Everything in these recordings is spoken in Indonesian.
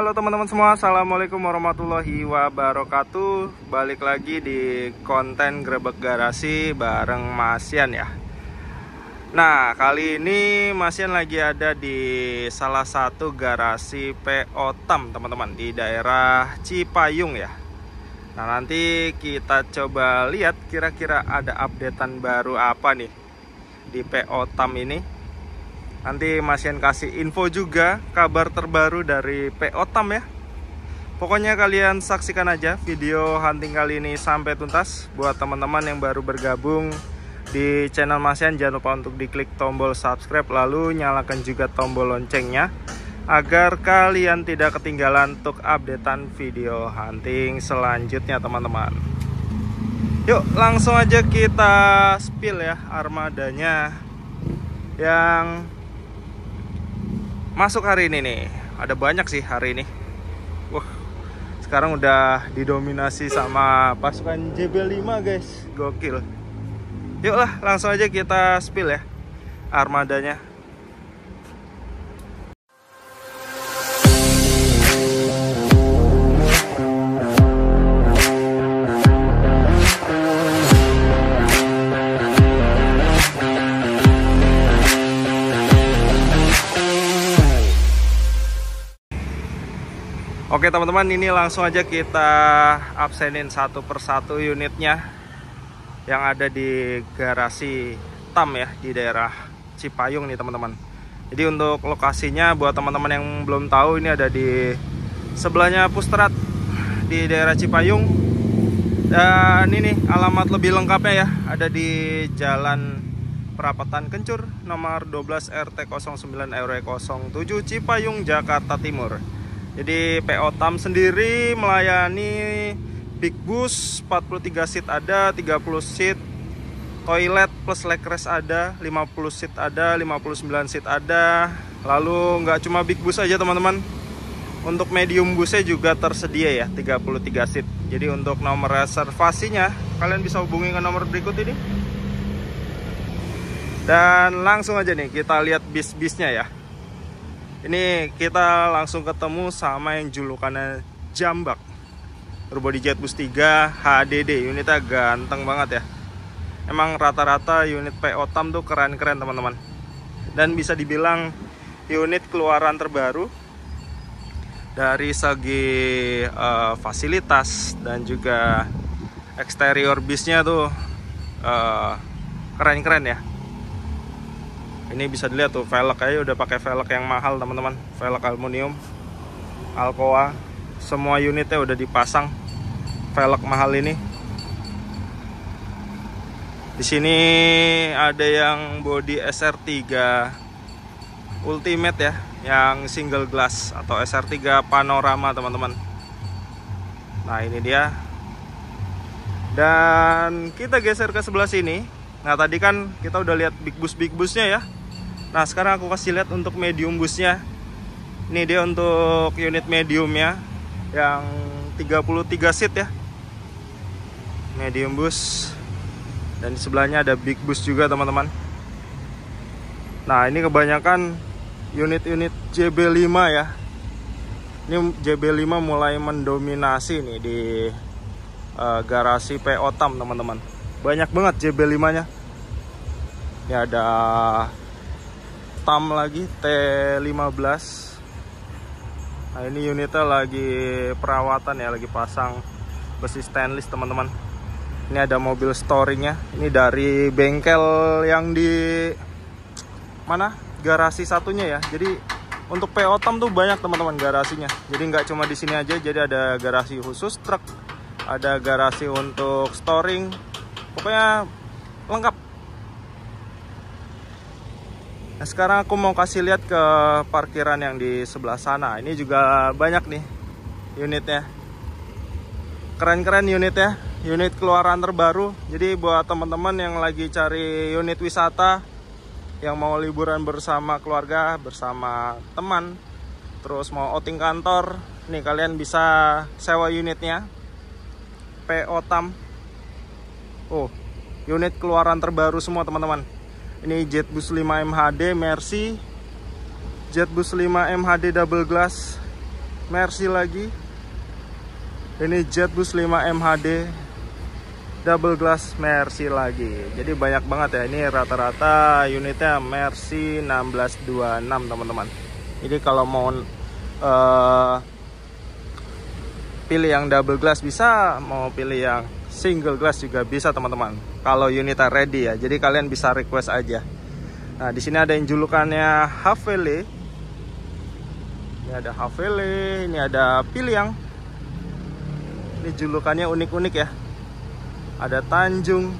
Halo teman-teman semua, Assalamualaikum warahmatullahi wabarakatuh Balik lagi di konten Grebek Garasi bareng Masian ya Nah, kali ini Masian lagi ada di salah satu garasi PO Tam teman-teman Di daerah Cipayung ya Nah, nanti kita coba lihat kira-kira ada updatean baru apa nih Di PO Tam ini Nanti Mas kasih info juga kabar terbaru dari PO Tam ya. Pokoknya kalian saksikan aja video hunting kali ini sampai tuntas. Buat teman-teman yang baru bergabung di channel Mas jangan lupa untuk diklik tombol subscribe lalu nyalakan juga tombol loncengnya agar kalian tidak ketinggalan untuk updatean video hunting selanjutnya teman-teman. Yuk, langsung aja kita spill ya armadanya yang masuk hari ini nih ada banyak sih hari ini wah sekarang udah didominasi sama pasukan JB5 guys gokil yuk lah langsung aja kita spill ya armadanya Oke teman-teman ini langsung aja kita absenin satu persatu unitnya yang ada di garasi Tam ya di daerah Cipayung nih teman-teman jadi untuk lokasinya buat teman-teman yang belum tahu ini ada di sebelahnya Pustrat di daerah Cipayung dan ini alamat lebih lengkapnya ya ada di Jalan Perapatan Kencur nomor 12 RT 09 RW 07 Cipayung Jakarta Timur jadi PO Tam sendiri melayani big bus 43 seat ada, 30 seat toilet plus leg rest ada, 50 seat ada, 59 seat ada. Lalu nggak cuma big bus aja teman-teman. Untuk medium busnya juga tersedia ya 33 seat. Jadi untuk nomor reservasinya kalian bisa hubungi ke nomor berikut ini. Dan langsung aja nih kita lihat bis-bisnya ya. Ini kita langsung ketemu sama yang julukannya Jambak. Berbodi Jetbus 3 HDD, unitnya ganteng banget ya. Emang rata-rata unit PO Tam tuh keren-keren teman-teman. Dan bisa dibilang unit keluaran terbaru dari segi uh, fasilitas dan juga eksterior bisnya tuh eh, keren-keren uh, keren -keren ya ini bisa dilihat tuh velg aja udah pakai velg yang mahal teman-teman velg aluminium Alcoa semua unitnya udah dipasang velg mahal ini di sini ada yang body SR3 Ultimate ya yang single glass atau SR3 panorama teman-teman nah ini dia dan kita geser ke sebelah sini nah tadi kan kita udah lihat big bus big busnya ya Nah sekarang aku kasih lihat untuk medium busnya Ini dia untuk unit medium ya Yang 33 seat ya Medium bus Dan di sebelahnya ada big bus juga teman-teman Nah ini kebanyakan unit-unit JB5 ya Ini JB5 mulai mendominasi nih di uh, garasi PO Tam teman-teman Banyak banget JB5 nya Ini ada tam lagi T15 nah ini unitnya lagi perawatan ya lagi pasang besi stainless teman-teman ini ada mobil storingnya ini dari bengkel yang di mana garasi satunya ya jadi untuk PO Tam tuh banyak teman-teman garasinya jadi nggak cuma di sini aja jadi ada garasi khusus truk ada garasi untuk storing pokoknya lengkap Nah sekarang aku mau kasih lihat ke parkiran yang di sebelah sana. Ini juga banyak nih unitnya. Keren-keren unitnya, unit keluaran terbaru. Jadi buat teman-teman yang lagi cari unit wisata, yang mau liburan bersama keluarga, bersama teman, terus mau outing kantor, nih kalian bisa sewa unitnya. PO Tam. Oh, unit keluaran terbaru semua teman-teman ini JetBus 5 MHD Mercy JetBus 5 MHD double glass Mercy lagi ini JetBus 5 MHD double glass Mercy lagi jadi banyak banget ya ini rata-rata unitnya Mercy 1626 teman-teman jadi kalau mau uh, pilih yang double glass bisa mau pilih yang single glass juga bisa teman-teman kalau unitnya ready ya. Jadi kalian bisa request aja. Nah, di sini ada yang julukannya Havele. Ini ada Havele, ini ada Piliang. Ini julukannya unik-unik ya. Ada Tanjung.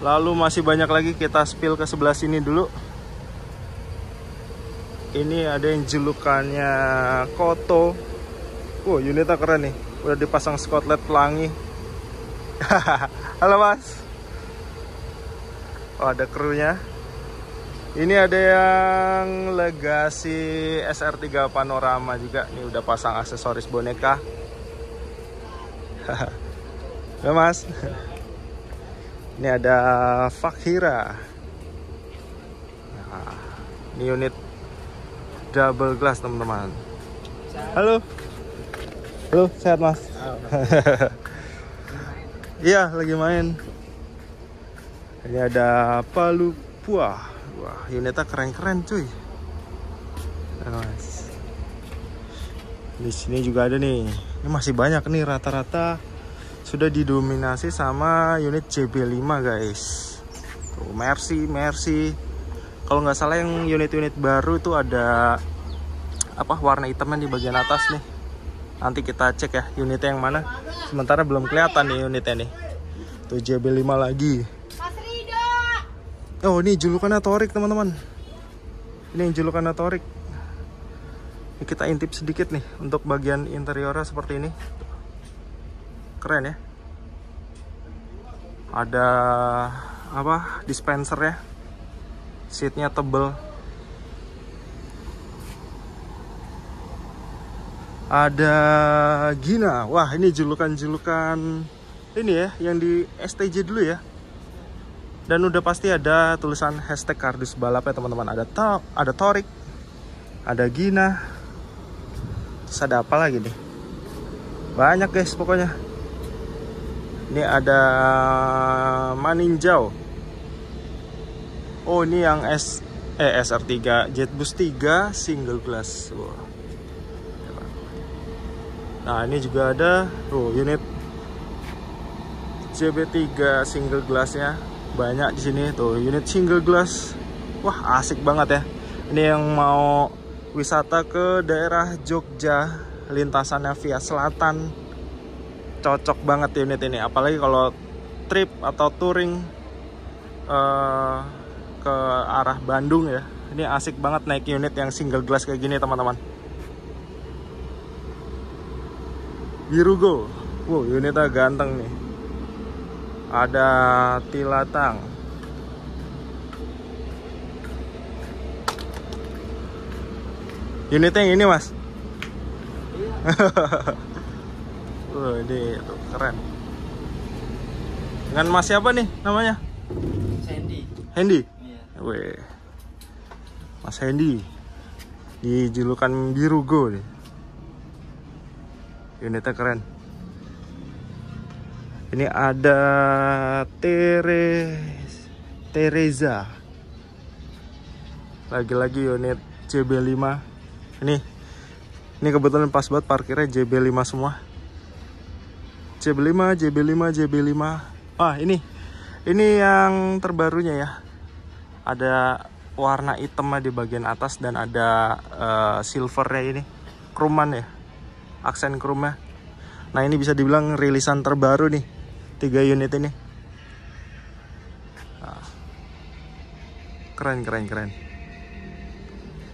Lalu masih banyak lagi kita spill ke sebelah sini dulu. Ini ada yang julukannya Koto. Wow, unitnya keren nih. Udah dipasang skotlet pelangi. Halo Mas. Oh, ada krunya. Ini ada yang legasi SR3 Panorama juga. Ini udah pasang aksesoris boneka. Halo Mas. Ini ada Fakhira. Nah, ini unit double glass teman-teman. Halo. Halo, sehat Mas. Halo. Iya, lagi main. Ini ada palu buah. Wah, unitnya keren-keren cuy. Nice. Di sini juga ada nih. Ini masih banyak nih rata-rata sudah didominasi sama unit JB5 guys. Tuh, Mercy, Mercy. Kalau nggak salah yang unit-unit baru itu ada apa warna hitamnya di bagian atas nih. Nanti kita cek ya unitnya yang mana. Sementara belum kelihatan nih unitnya nih. Tuh JB5 lagi. Oh, ini julukannya Torik, teman-teman. Ini yang julukannya Torik. Ini kita intip sedikit nih untuk bagian interiornya seperti ini. Keren ya. Ada apa? Dispenser ya. Seatnya tebel. ada Gina wah ini julukan-julukan ini ya yang di STJ dulu ya dan udah pasti ada tulisan hashtag kardus balap ya teman-teman ada to ada Torik ada Gina terus ada apa lagi nih banyak guys pokoknya ini ada Maninjau oh ini yang S eh SR3 Jetbus 3 single glass wow nah ini juga ada tuh unit cb 3 single glassnya banyak di sini tuh unit single glass wah asik banget ya ini yang mau wisata ke daerah Jogja lintasannya via selatan cocok banget unit ini apalagi kalau trip atau touring uh, ke arah Bandung ya ini asik banget naik unit yang single glass kayak gini teman-teman Birugo. Wow, unitnya ganteng nih. Ada Tilatang. Unitnya yang ini, Mas. Iya. Wah, ini tuh keren. Dengan Mas siapa nih namanya? Sandy. Handy. Iya. Weh. Mas Handy dijulukan Birugo nih unitnya keren ini ada Tere Tereza lagi-lagi unit cb 5 ini ini kebetulan pas banget parkirnya JB5 semua JB5 JB5 JB5 ah ini ini yang terbarunya ya ada warna hitamnya di bagian atas dan ada uh, silvernya ini kruman ya aksen chrome-nya. Nah ini bisa dibilang rilisan terbaru nih, tiga unit ini. Ah. Keren, keren, keren.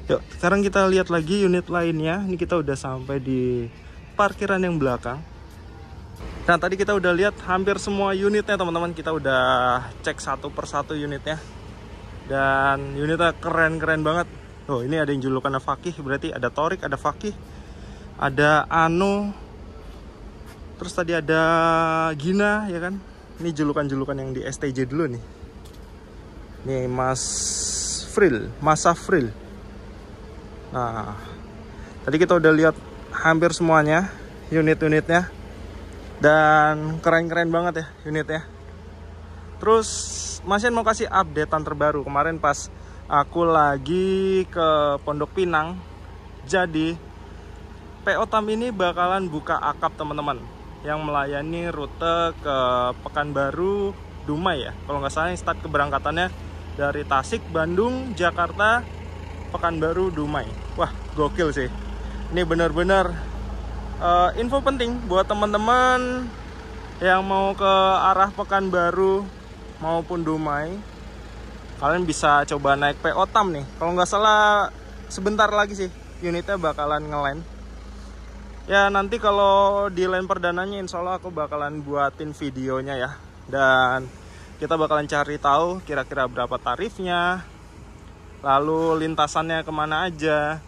Yuk, sekarang kita lihat lagi unit lainnya. Ini kita udah sampai di parkiran yang belakang. Nah tadi kita udah lihat hampir semua unitnya teman-teman kita udah cek satu persatu unitnya dan unitnya keren-keren banget. Oh ini ada yang julukannya Fakih berarti ada Torik, ada Fakih, ada Anu, terus tadi ada Gina ya kan ini julukan-julukan yang di STJ dulu nih nih Mas Fril Mas Fril nah tadi kita udah lihat hampir semuanya unit-unitnya dan keren-keren banget ya unitnya terus masih mau kasih updatean terbaru kemarin pas aku lagi ke Pondok Pinang jadi PO Tam ini bakalan buka akap teman-teman yang melayani rute ke Pekanbaru, Dumai ya. Kalau nggak salah start keberangkatannya dari Tasik, Bandung, Jakarta, Pekanbaru, Dumai. Wah, gokil sih. Ini benar-benar uh, info penting buat teman-teman yang mau ke arah Pekanbaru maupun Dumai. Kalian bisa coba naik PO Tam nih. Kalau nggak salah sebentar lagi sih unitnya bakalan ngeline ya nanti kalau di lain perdananya insya Allah aku bakalan buatin videonya ya dan kita bakalan cari tahu kira-kira berapa tarifnya lalu lintasannya kemana aja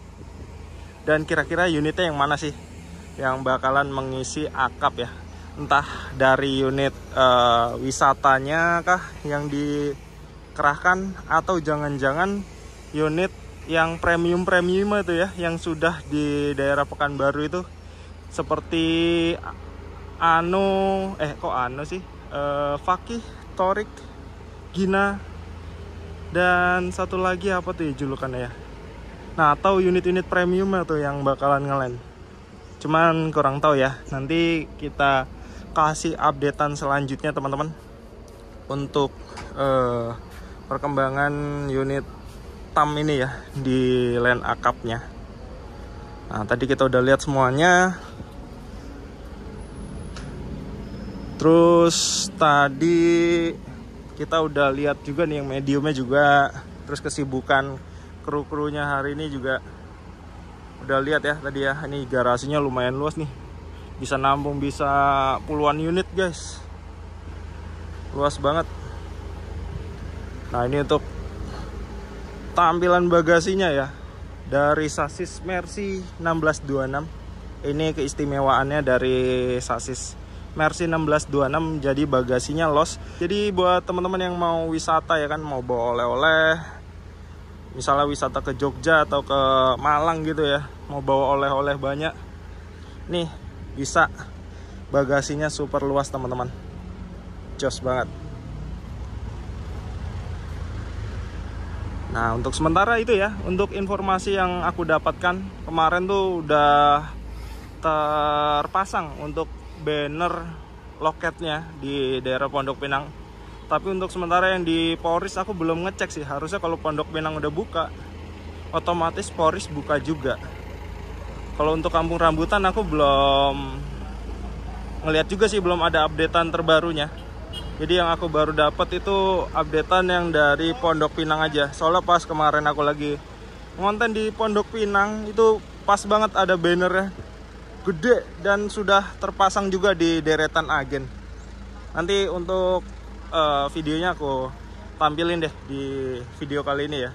dan kira-kira unitnya yang mana sih yang bakalan mengisi akap ya entah dari unit uh, wisatanya kah yang dikerahkan atau jangan-jangan unit yang premium premium itu ya yang sudah di daerah Pekanbaru itu seperti Anu eh kok Anu sih uh, Fakih Torik Gina dan satu lagi apa tuh ya julukannya ya nah atau unit-unit premium atau ya yang bakalan ngelain cuman kurang tahu ya nanti kita kasih updatean selanjutnya teman-teman untuk uh, perkembangan unit tam ini ya di land akapnya nah tadi kita udah lihat semuanya Terus tadi kita udah lihat juga nih yang mediumnya juga. Terus kesibukan kru-krunya hari ini juga udah lihat ya tadi ya. Ini garasinya lumayan luas nih. Bisa nampung bisa puluhan unit, guys. Luas banget. Nah, ini untuk tampilan bagasinya ya. Dari sasis Mercy 1626. Ini keistimewaannya dari sasis Mercy 1626 jadi bagasinya los jadi buat teman-teman yang mau wisata ya kan mau bawa oleh-oleh misalnya wisata ke Jogja atau ke Malang gitu ya mau bawa oleh-oleh banyak nih bisa bagasinya super luas teman-teman jos banget Nah untuk sementara itu ya Untuk informasi yang aku dapatkan Kemarin tuh udah terpasang untuk banner loketnya di daerah Pondok Pinang. Tapi untuk sementara yang di Poris aku belum ngecek sih. Harusnya kalau Pondok Pinang udah buka, otomatis Poris buka juga. Kalau untuk Kampung Rambutan aku belum ngelihat juga sih belum ada updatean terbarunya. Jadi yang aku baru dapat itu updatean yang dari Pondok Pinang aja. Soalnya pas kemarin aku lagi ngonten di Pondok Pinang itu pas banget ada bannernya gede dan sudah terpasang juga di deretan agen. Nanti untuk uh, videonya aku tampilin deh di video kali ini ya.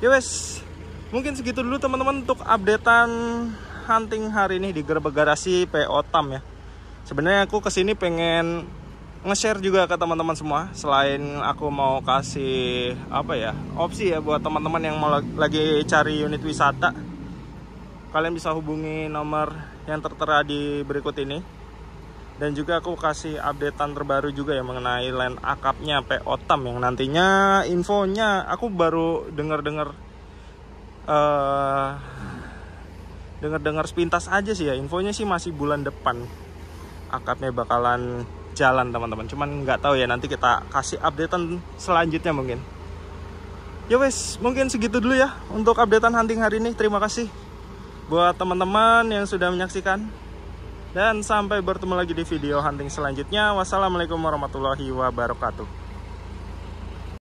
Ya wes, mungkin segitu dulu teman-teman untuk updatean hunting hari ini di gerbek garasi PO Tam ya. Sebenarnya aku kesini pengen nge-share juga ke teman-teman semua selain aku mau kasih apa ya opsi ya buat teman-teman yang mau lagi cari unit wisata kalian bisa hubungi nomor yang tertera di berikut ini dan juga aku kasih updatean terbaru juga ya mengenai line akapnya TAM yang nantinya infonya aku baru dengar-dengar uh, eh, dengar-dengar sepintas aja sih ya infonya sih masih bulan depan akapnya bakalan jalan teman-teman cuman nggak tahu ya nanti kita kasih updatean selanjutnya mungkin ya wes mungkin segitu dulu ya untuk updatean hunting hari ini terima kasih buat teman-teman yang sudah menyaksikan. Dan sampai bertemu lagi di video hunting selanjutnya. Wassalamualaikum warahmatullahi wabarakatuh.